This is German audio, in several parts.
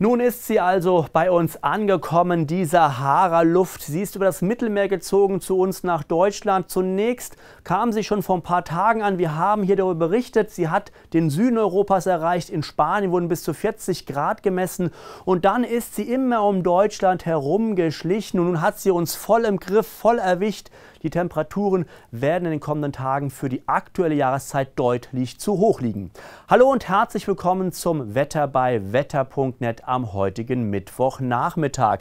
Nun ist sie also bei uns angekommen, die Sahara-Luft. Sie ist über das Mittelmeer gezogen zu uns nach Deutschland. Zunächst kam sie schon vor ein paar Tagen an. Wir haben hier darüber berichtet. Sie hat den Süden Europas erreicht. In Spanien wurden bis zu 40 Grad gemessen. Und dann ist sie immer um Deutschland herumgeschlichen. Und nun hat sie uns voll im Griff, voll erwischt. Die Temperaturen werden in den kommenden Tagen für die aktuelle Jahreszeit deutlich zu hoch liegen. Hallo und herzlich willkommen zum Wetter bei wetter.net am heutigen Mittwochnachmittag.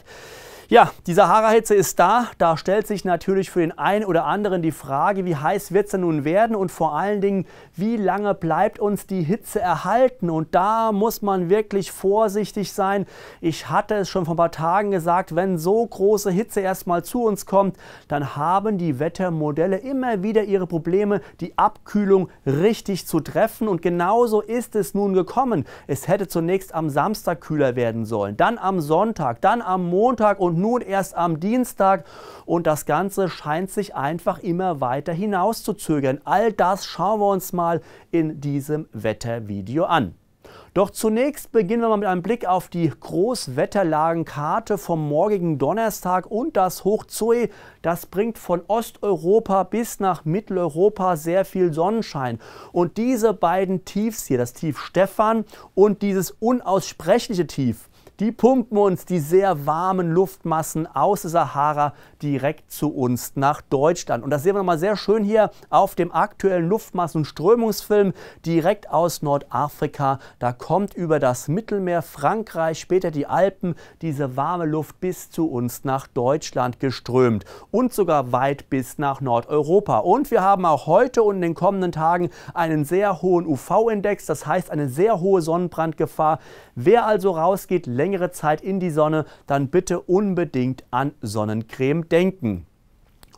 Ja, die Sahara-Hitze ist da. Da stellt sich natürlich für den einen oder anderen die Frage, wie heiß wird es denn nun werden und vor allen Dingen, wie lange bleibt uns die Hitze erhalten? Und da muss man wirklich vorsichtig sein. Ich hatte es schon vor ein paar Tagen gesagt, wenn so große Hitze erstmal zu uns kommt, dann haben die Wettermodelle immer wieder ihre Probleme, die Abkühlung richtig zu treffen. Und genauso ist es nun gekommen. Es hätte zunächst am Samstag kühler werden sollen, dann am Sonntag, dann am Montag und und nun erst am Dienstag. Und das Ganze scheint sich einfach immer weiter hinauszuzögern. All das schauen wir uns mal in diesem Wettervideo an. Doch zunächst beginnen wir mal mit einem Blick auf die Großwetterlagenkarte vom morgigen Donnerstag und das Hochzoe. Das bringt von Osteuropa bis nach Mitteleuropa sehr viel Sonnenschein. Und diese beiden Tiefs hier, das Tief Stefan und dieses unaussprechliche Tief, die pumpen uns die sehr warmen Luftmassen aus der Sahara direkt zu uns nach Deutschland. Und das sehen wir nochmal sehr schön hier auf dem aktuellen Luftmassen- und Strömungsfilm direkt aus Nordafrika. Da kommt über das Mittelmeer, Frankreich, später die Alpen diese warme Luft bis zu uns nach Deutschland geströmt und sogar weit bis nach Nordeuropa. Und wir haben auch heute und in den kommenden Tagen einen sehr hohen UV-Index, das heißt eine sehr hohe Sonnenbrandgefahr. Wer also rausgeht, länger längere Zeit in die Sonne, dann bitte unbedingt an Sonnencreme denken.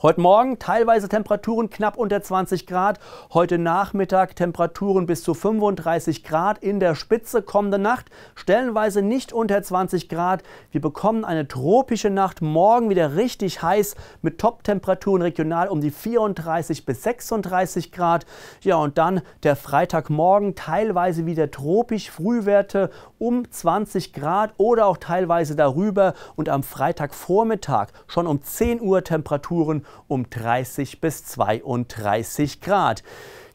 Heute Morgen teilweise Temperaturen knapp unter 20 Grad, heute Nachmittag Temperaturen bis zu 35 Grad in der Spitze, kommende Nacht stellenweise nicht unter 20 Grad. Wir bekommen eine tropische Nacht, morgen wieder richtig heiß mit Top-Temperaturen regional um die 34 bis 36 Grad. Ja, und dann der Freitagmorgen teilweise wieder tropisch, Frühwerte um 20 Grad oder auch teilweise darüber und am Freitagvormittag schon um 10 Uhr Temperaturen um 30 bis 32 Grad.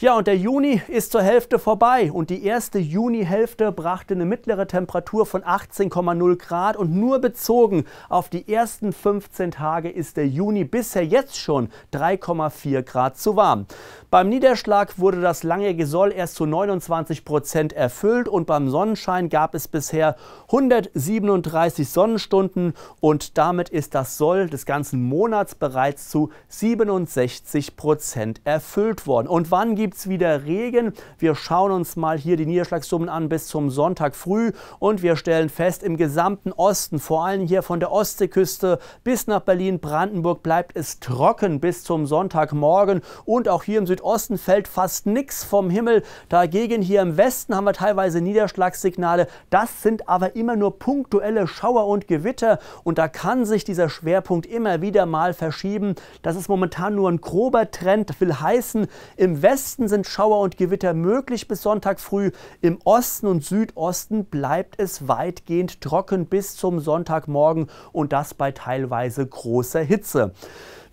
Ja, und der Juni ist zur Hälfte vorbei und die erste Juni-Hälfte brachte eine mittlere Temperatur von 18,0 Grad und nur bezogen auf die ersten 15 Tage ist der Juni bisher jetzt schon 3,4 Grad zu warm. Beim Niederschlag wurde das lange Gesoll erst zu 29 Prozent erfüllt und beim Sonnenschein gab es bisher 137 Sonnenstunden und damit ist das Soll des ganzen Monats bereits zu 67 Prozent erfüllt worden. Und wann gibt gibt es wieder Regen. Wir schauen uns mal hier die Niederschlagssummen an bis zum Sonntag früh und wir stellen fest, im gesamten Osten, vor allem hier von der Ostseeküste bis nach Berlin-Brandenburg, bleibt es trocken bis zum Sonntagmorgen und auch hier im Südosten fällt fast nichts vom Himmel. Dagegen hier im Westen haben wir teilweise Niederschlagssignale. Das sind aber immer nur punktuelle Schauer und Gewitter und da kann sich dieser Schwerpunkt immer wieder mal verschieben. Das ist momentan nur ein grober Trend, will heißen, im Westen Westen sind Schauer und Gewitter möglich bis Sonntag früh. Im Osten und Südosten bleibt es weitgehend trocken bis zum Sonntagmorgen und das bei teilweise großer Hitze.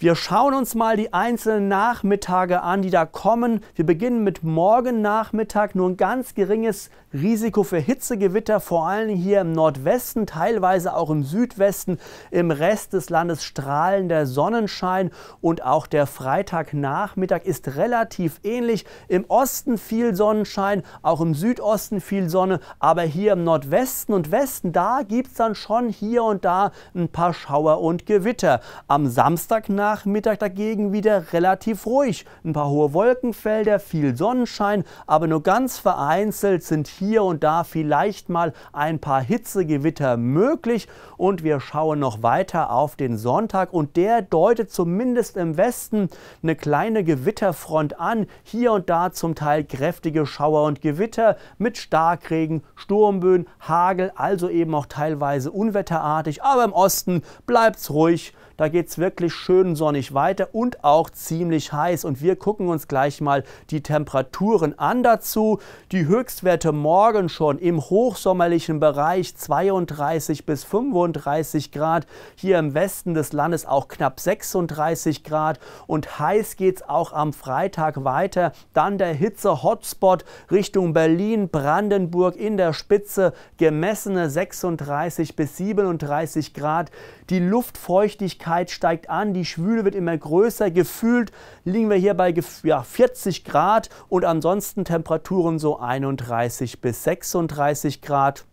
Wir schauen uns mal die einzelnen Nachmittage an, die da kommen. Wir beginnen mit morgen Nachmittag. Nur ein ganz geringes Risiko für Hitzegewitter, vor allem hier im Nordwesten, teilweise auch im Südwesten. Im Rest des Landes strahlender Sonnenschein und auch der Freitagnachmittag ist relativ ähnlich. Im Osten viel Sonnenschein, auch im Südosten viel Sonne, aber hier im Nordwesten und Westen, da gibt es dann schon hier und da ein paar Schauer und Gewitter. Am Samstagnachmittag Nachmittag dagegen wieder relativ ruhig. Ein paar hohe Wolkenfelder, viel Sonnenschein, aber nur ganz vereinzelt sind hier und da vielleicht mal ein paar Hitzegewitter möglich. Und wir schauen noch weiter auf den Sonntag und der deutet zumindest im Westen eine kleine Gewitterfront an. Hier und da zum Teil kräftige Schauer und Gewitter mit Starkregen, Sturmböen, Hagel, also eben auch teilweise unwetterartig. Aber im Osten bleibt's ruhig da geht es wirklich schön sonnig weiter und auch ziemlich heiß. Und wir gucken uns gleich mal die Temperaturen an dazu. Die Höchstwerte morgen schon im hochsommerlichen Bereich 32 bis 35 Grad. Hier im Westen des Landes auch knapp 36 Grad. Und heiß geht es auch am Freitag weiter. Dann der Hitze-Hotspot Richtung Berlin, Brandenburg in der Spitze gemessene 36 bis 37 Grad die Luftfeuchtigkeit steigt an, die Schwüle wird immer größer. Gefühlt liegen wir hier bei ja, 40 Grad und ansonsten Temperaturen so 31 bis 36 Grad.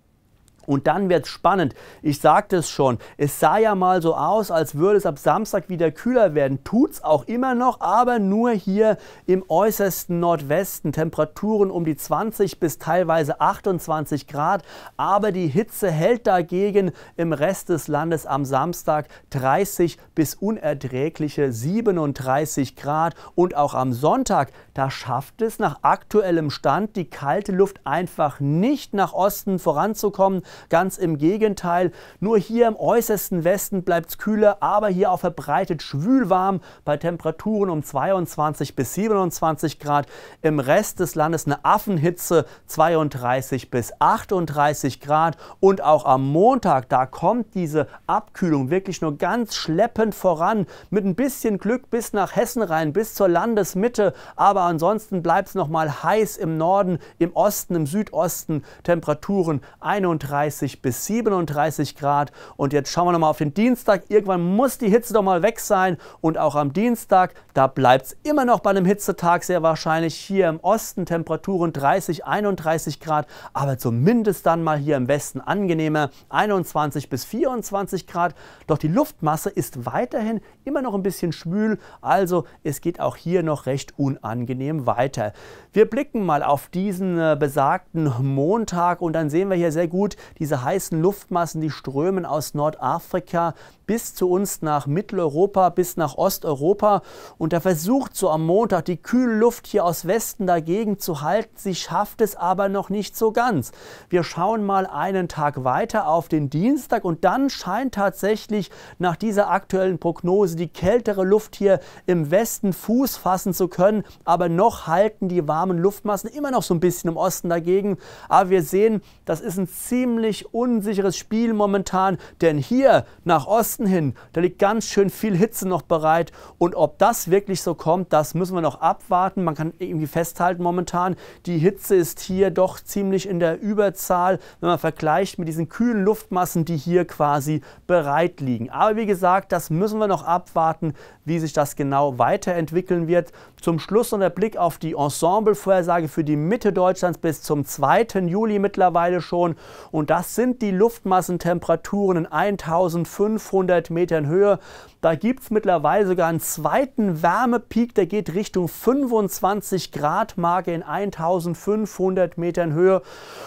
Und dann wird es spannend. Ich sagte es schon, es sah ja mal so aus, als würde es ab Samstag wieder kühler werden. Tut es auch immer noch, aber nur hier im äußersten Nordwesten. Temperaturen um die 20 bis teilweise 28 Grad. Aber die Hitze hält dagegen im Rest des Landes am Samstag 30 bis unerträgliche 37 Grad. Und auch am Sonntag, da schafft es nach aktuellem Stand die kalte Luft einfach nicht nach Osten voranzukommen. Ganz im Gegenteil, nur hier im äußersten Westen bleibt es kühler, aber hier auch verbreitet schwülwarm bei Temperaturen um 22 bis 27 Grad. Im Rest des Landes eine Affenhitze 32 bis 38 Grad und auch am Montag, da kommt diese Abkühlung wirklich nur ganz schleppend voran. Mit ein bisschen Glück bis nach Hessen rein, bis zur Landesmitte. Aber ansonsten bleibt es nochmal heiß im Norden, im Osten, im Südosten. Temperaturen 31 35 bis 37 Grad. Und jetzt schauen wir nochmal auf den Dienstag. Irgendwann muss die Hitze doch mal weg sein. Und auch am Dienstag, da bleibt es immer noch bei einem Hitzetag sehr wahrscheinlich. Hier im Osten Temperaturen 30, 31 Grad, aber zumindest dann mal hier im Westen angenehmer 21 bis 24 Grad. Doch die Luftmasse ist weiterhin immer noch ein bisschen schwül. Also es geht auch hier noch recht unangenehm weiter. Wir blicken mal auf diesen äh, besagten Montag und dann sehen wir hier sehr gut, diese heißen Luftmassen, die strömen aus Nordafrika bis zu uns nach Mitteleuropa, bis nach Osteuropa. Und da versucht so am Montag die kühle Luft hier aus Westen dagegen zu halten. Sie schafft es aber noch nicht so ganz. Wir schauen mal einen Tag weiter auf den Dienstag und dann scheint tatsächlich nach dieser aktuellen Prognose die kältere Luft hier im Westen Fuß fassen zu können. Aber noch halten die warmen Luftmassen immer noch so ein bisschen im Osten dagegen. Aber wir sehen, das ist ein ziemlich ziemlich unsicheres Spiel momentan, denn hier nach Osten hin, da liegt ganz schön viel Hitze noch bereit und ob das wirklich so kommt, das müssen wir noch abwarten. Man kann irgendwie festhalten momentan, die Hitze ist hier doch ziemlich in der Überzahl, wenn man vergleicht mit diesen kühlen Luftmassen, die hier quasi bereit liegen. Aber wie gesagt, das müssen wir noch abwarten, wie sich das genau weiterentwickeln wird. Zum Schluss noch der Blick auf die Ensemble-Vorhersage für die Mitte Deutschlands bis zum 2. Juli mittlerweile schon und das sind die Luftmassentemperaturen in 1500 Metern Höhe. Da gibt es mittlerweile sogar einen zweiten Wärmepeak, der geht Richtung 25 Grad Marke in 1500 Metern Höhe.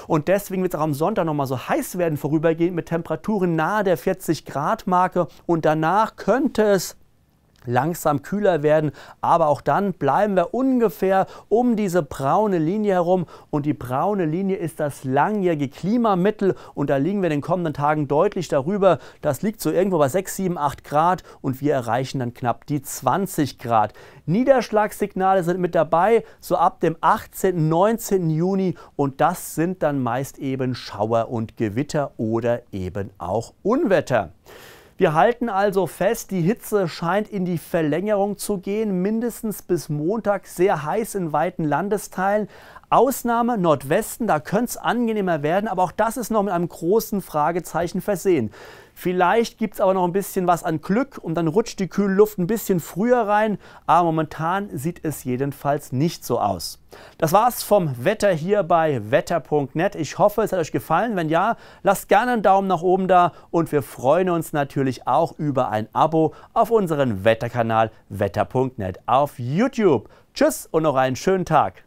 Und deswegen wird es auch am Sonntag nochmal so heiß werden, vorübergehend mit Temperaturen nahe der 40 Grad Marke. Und danach könnte es langsam kühler werden, aber auch dann bleiben wir ungefähr um diese braune Linie herum und die braune Linie ist das langjährige Klimamittel und da liegen wir in den kommenden Tagen deutlich darüber. Das liegt so irgendwo bei 6, 7, 8 Grad und wir erreichen dann knapp die 20 Grad. Niederschlagssignale sind mit dabei, so ab dem 18., 19. Juni und das sind dann meist eben Schauer und Gewitter oder eben auch Unwetter. Wir halten also fest, die Hitze scheint in die Verlängerung zu gehen, mindestens bis Montag sehr heiß in weiten Landesteilen. Ausnahme Nordwesten, da könnte es angenehmer werden, aber auch das ist noch mit einem großen Fragezeichen versehen. Vielleicht gibt es aber noch ein bisschen was an Glück und dann rutscht die kühle Luft ein bisschen früher rein, aber momentan sieht es jedenfalls nicht so aus. Das war's vom Wetter hier bei wetter.net. Ich hoffe, es hat euch gefallen. Wenn ja, lasst gerne einen Daumen nach oben da und wir freuen uns natürlich auch über ein Abo auf unseren Wetterkanal wetter.net auf YouTube. Tschüss und noch einen schönen Tag.